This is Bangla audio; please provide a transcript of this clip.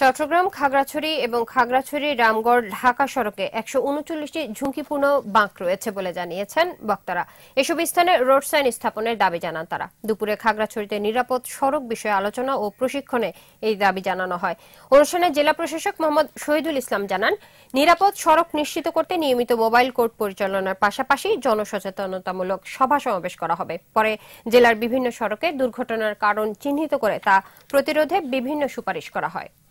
চট্টগ্রাম খাগড়াছড়ি এবং খাগড়াছড়ি রামগড় ঢাকা সড়কে একশো উনচল্লিশটি ঝুঁকিপূর্ণ বাঁক রয়েছে বলে জানিয়েছেন বক্তারা এসব স্থানে রোড সাইন স্থাপনের দাবি জানান তারা দুপুরে খাগড়াছড়িতে নিরাপদ সড়ক বিষয়ে আলোচনা ও প্রশিক্ষণে এই দাবি জানানো হয় অনুষ্ঠানে জেলা প্রশাসক মোহাম্মদ শহীদুল ইসলাম জানান নিরাপদ সড়ক নিশ্চিত করতে নিয়মিত মোবাইল কোর্ট পরিচালনার পাশাপাশি জনসচেতনতামূলক সভা সমাবেশ করা হবে পরে জেলার বিভিন্ন সড়কে দুর্ঘটনার কারণ চিহ্নিত করে তা প্রতিরোধে বিভিন্ন সুপারিশ করা হয়